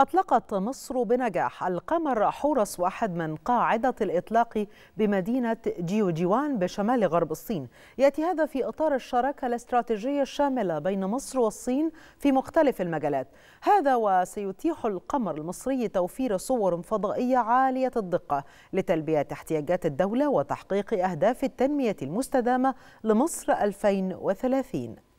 أطلقت مصر بنجاح القمر حورس واحد من قاعدة الإطلاق بمدينة جيوجيوان بشمال غرب الصين يأتي هذا في إطار الشراكة الاستراتيجية الشاملة بين مصر والصين في مختلف المجالات هذا وسيتيح القمر المصري توفير صور فضائية عالية الدقة لتلبية احتياجات الدولة وتحقيق أهداف التنمية المستدامة لمصر 2030